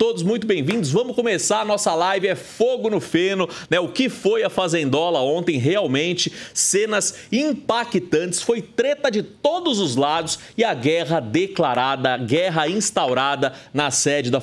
todos muito bem-vindos. Vamos começar a nossa live, é fogo no feno, né? O que foi a Fazendola ontem, realmente, cenas impactantes, foi treta de todos os lados e a guerra declarada, guerra instaurada na sede da,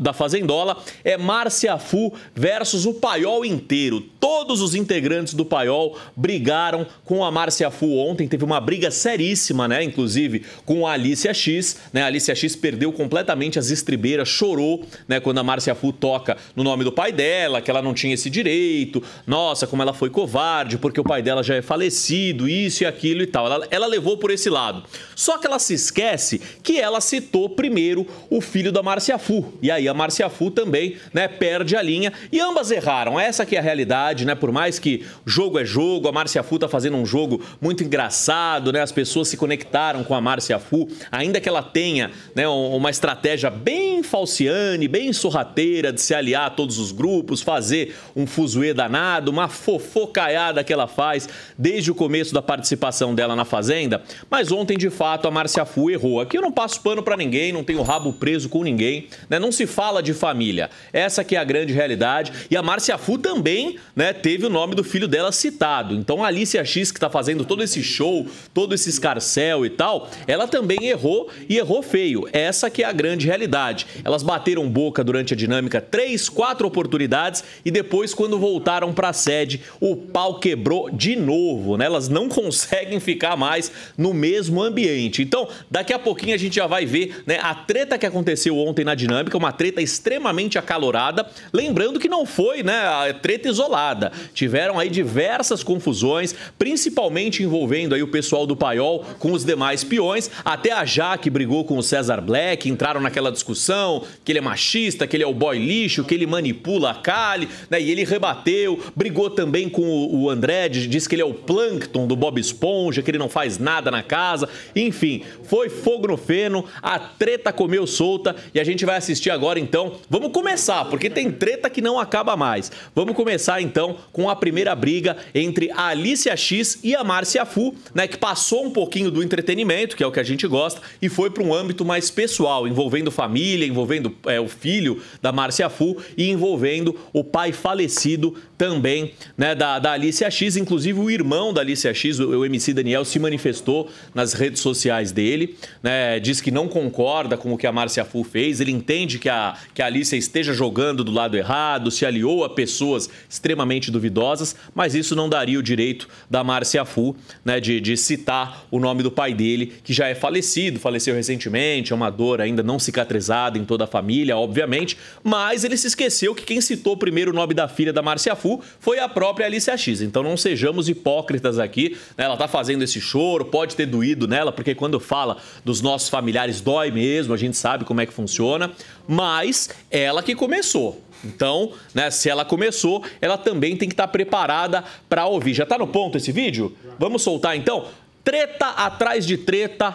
da Fazendola é Márcia Fu versus o Paiol inteiro. Todos os integrantes do Paiol brigaram com a Márcia Fu ontem, teve uma briga seríssima, né? Inclusive com a Alicia X, né? A Alicia X perdeu completamente as estribeiras, chorou né, quando a Márcia Fu toca no nome do pai dela, que ela não tinha esse direito. Nossa, como ela foi covarde, porque o pai dela já é falecido, isso e aquilo e tal. Ela, ela levou por esse lado. Só que ela se esquece que ela citou primeiro o filho da Márcia Fu. E aí a Márcia Fu também né, perde a linha. E ambas erraram. Essa que é a realidade, né? Por mais que jogo é jogo, a Márcia Fu tá fazendo um jogo muito engraçado, né? As pessoas se conectaram com a Márcia Fu, ainda que ela tenha né, uma estratégia bem falciane, bem sorrateira de se aliar a todos os grupos, fazer um fuzuê danado, uma fofocaiada que ela faz desde o começo da participação dela na Fazenda. Mas ontem, de fato, a Márcia Fu errou. Aqui eu não passo pano para ninguém, não tenho rabo preso com ninguém, né? Não se fala de família. Essa que é a grande realidade. E a Márcia Fu também, né, teve o nome do filho dela citado. Então a Alicia X, que está fazendo todo esse show, todo esse escarcel e tal, ela também errou e errou feio. Essa que é a grande realidade. Elas bateram Boca durante a dinâmica três, quatro oportunidades e depois, quando voltaram para a sede, o pau quebrou de novo. Né? Elas não conseguem ficar mais no mesmo ambiente. Então, daqui a pouquinho a gente já vai ver né, a treta que aconteceu ontem na dinâmica, uma treta extremamente acalorada. Lembrando que não foi né, treta isolada. Tiveram aí diversas confusões, principalmente envolvendo aí o pessoal do Paiol com os demais peões. Até a Jaque brigou com o César Black, entraram naquela discussão que ele é machista machista, que ele é o boy lixo, que ele manipula a Kali, né? E ele rebateu, brigou também com o, André, disse que ele é o Plankton do Bob Esponja, que ele não faz nada na casa. Enfim, foi fogo no feno, a treta comeu solta e a gente vai assistir agora então. Vamos começar, porque tem treta que não acaba mais. Vamos começar então com a primeira briga entre a Alicia X e a Márcia Fu, né, que passou um pouquinho do entretenimento, que é o que a gente gosta, e foi para um âmbito mais pessoal, envolvendo família, envolvendo é, o filho da Márcia Fu, e envolvendo o pai falecido também né, da, da Alicia X. Inclusive, o irmão da Alicia X, o, o MC Daniel, se manifestou nas redes sociais dele, né, diz que não concorda com o que a Márcia Fu fez, ele entende que a, que a Alicia esteja jogando do lado errado, se aliou a pessoas extremamente duvidosas, mas isso não daria o direito da Márcia Fu né, de, de citar o nome do pai dele, que já é falecido, faleceu recentemente, é uma dor ainda não cicatrizada em toda a família, obviamente, mas ele se esqueceu que quem citou primeiro o nome da filha da Márcia Fu foi a própria Alicia X. Então não sejamos hipócritas aqui, né? ela está fazendo esse choro, pode ter doído nela, porque quando fala dos nossos familiares dói mesmo, a gente sabe como é que funciona, mas ela que começou. Então, né, se ela começou, ela também tem que estar tá preparada para ouvir. Já está no ponto esse vídeo? Vamos soltar então? Treta atrás de treta